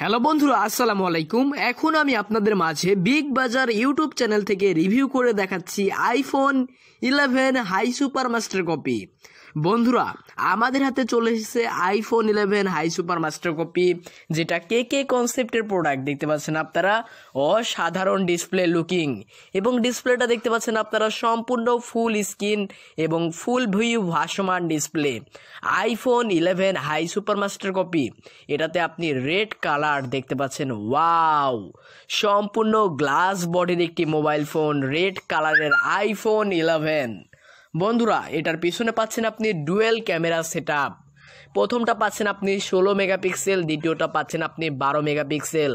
hello বন্ধুরা আসসালামু আলাইকুম এখন আমি আপনাদের মাঝে বিগ বাজার ইউটিউব চ্যানেল থেকে রিভিউ করে দেখাচ্ছি iPhone eleven high super master copy বন্ধুরা আমাদের হাতে চলে এসেছে iPhone eleven high super master copy যেটা কে কে কনসেপ্টের প্রোডাক্ট দেখতে পাচ্ছেন আপনারা অসাধারণ ডিসপ্লে লুকিং এবং ডিসপ্লেটা দেখতে পাচ্ছেন আপনারা সম্পূর্ণ ফুল স্ক্রিন এবং ফুল ভিউ ভাসমান display iPhone eleven high super master copy এটাতে আপনি রেড কালার দেখতে পাচ্ছেন ওয়াও সম্পূর্ণ গ্লাস বডির একটি মোবাইল ফোন রেড কালারের আইফোন ইলেভেন বন্ধুরা এটার পিছনে পাচ্ছেন আপনি ডুয়েল ক্যামেরা সেট প্রথমটা পাচ্ছেন আপনি ষোলো মেগাপিক্সেল দ্বিতীয়টা পাচ্ছেন আপনি বারো মেগাপিক্সেল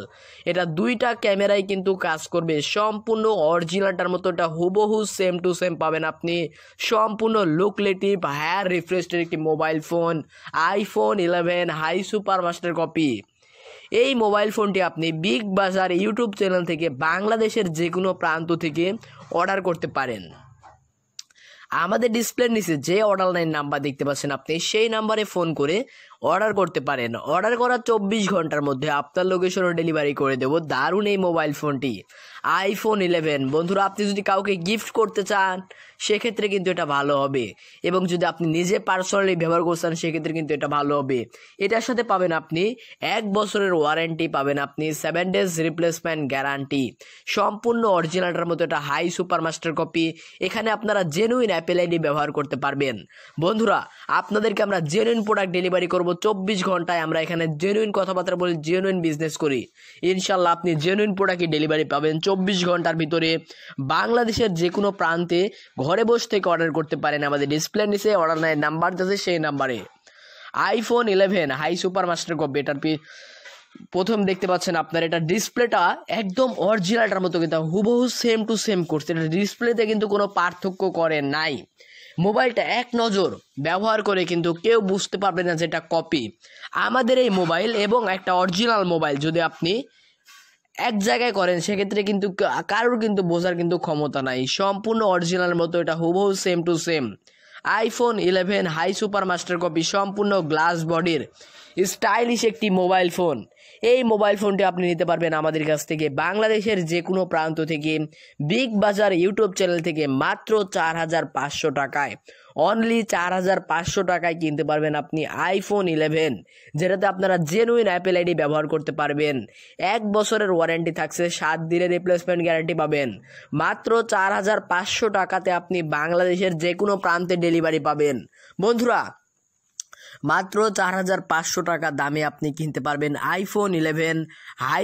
এটা দুইটা ক্যামেরায় কিন্তু কাজ করবে সম্পূর্ণ অরিজিনালটার মতো এটা হুবহু সেম টু সেম পাবেন আপনি সম্পূর্ণ লুকলেটিভ হায়ার রিফ্রেশড একটি mobile phone iPhone eleven high super master copy এই মোবাইল ফোনটি আপনি বিগ বাজার ইউটিউব চ্যানেল থেকে বাংলাদেশের যে কোনো প্রান্ত থেকে অর্ডার করতে পারেন আমাদের ডিসপ্লের নিচে যে অর্ডার লাইন নাম্বার দেখতে পাচ্ছেন আপনি সেই নাম্বারে ফোন করে অর্ডার করতে পারেন অর্ডার করার চব্বিশ ঘন্টার মধ্যে আপনার লোকেশনও ডেলিভারি করে দেবো দারুণ এই মোবাইল ফোনটি আইফোন ইলেভেন বন্ধুরা আপনি যদি কাউকে গিফট করতে চান সেক্ষেত্রে কিন্তু এটা ভালো হবে এবং যদি আপনি নিজে পার্সোনালি ব্যবহার চান সেক্ষেত্রে কিন্তু এটা ভালো হবে এটার সাথে পাবেন আপনি এক বছরের ওয়ারেন্টি পাবেন আপনি সেভেন ডেজ রিপ্লেসমেন্ট গ্যারান্টি সম্পূর্ণ অরিজিনালটার মতো এটা হাই সুপার মাস্টার কপি এখানে আপনারা জেনুইন অ্যাপেল আইডি ব্যবহার করতে পারবেন বন্ধুরা আপনাদেরকে আমরা জেনুইন প্রোডাক্ট ডেলিভারি করবো চব্বিশ ঘন্টায় আমরা এখানে জেনুইন কথাবার্তা বলি জেনুইন বিজনেস করি ইনশাল্লাহ আপনি জেনুইন প্রোডাক্টই ডেলিভারি পাবেন চব্বিশ ঘন্টার ভিতরে বাংলাদেশের যে কোনো প্রান্তে ঘরে বসে থেকে অর্ডার করতে পারেন আমাদের ডিসপ্লে নিচে অর্ডার নেয় নাম্বার যাচ্ছে সেই নাম্বারে iPhone eleven high super master copy এটার পি প্রথম দেখতে পাচ্ছেন আপনার এটা ডিসপ্লেটা একদম অরিজিনালটার মতো কিন্তু হুবহু সেম টু সেম করছে এটা ডিসপ্লেতে কিন্তু কোনো পার্থক্য করে নাই মোবাইলটা এক নজর ব্যবহার করে কিন্তু কেউ বুঝতে পারবে না যে এটা কপি আমাদের এই মোবাইল এবং একটা অরিজিনাল মোবাইল যদি আপনি এক জায়গায় করেন সেক্ষেত্রে কিন্তু কারোর কিন্তু বোঝার কিন্তু ক্ষমতা নাই সম্পূর্ণ অরিজিনালের মতো এটা হুবহু same to same iPhone eleven high super master copy সম্পূর্ণ গ্লাস বডির স্টাইলিশ একটি মোবাইল ফোন এই মোবাইল ফোনটি আপনি নিতে পারবেন আমাদের কাছ থেকে বাংলাদেশের যে কোনো প্রান্ত থেকে বিগ বাজার ইউটিউব চ্যানেল থেকে মাত্র চার হাজার পাঁচশো টাকায় অনলি চার হাজার পাঁচশো টাকায় কিনতে পারবেন আপনি আইফোন ইলেভেন যেটাতে আপনারা জেনুইন অ্যাপেল আইডি ব্যবহার করতে পারবেন এক বছরের ওয়ারেন্টি থাকছে সাত দিনের রিপ্লেসমেন্ট গ্যারান্টি পাবেন মাত্র চার হাজার পাঁচশো টাকাতে আপনি বাংলাদেশের যে কোনো প্রান্তে ডেলিভারি পাবেন বন্ধুরা মাত্র চার হাজার পাঁচশো টাকা দামে আপনি কিনতে পারবেন আইফোন ইলেভেন হাই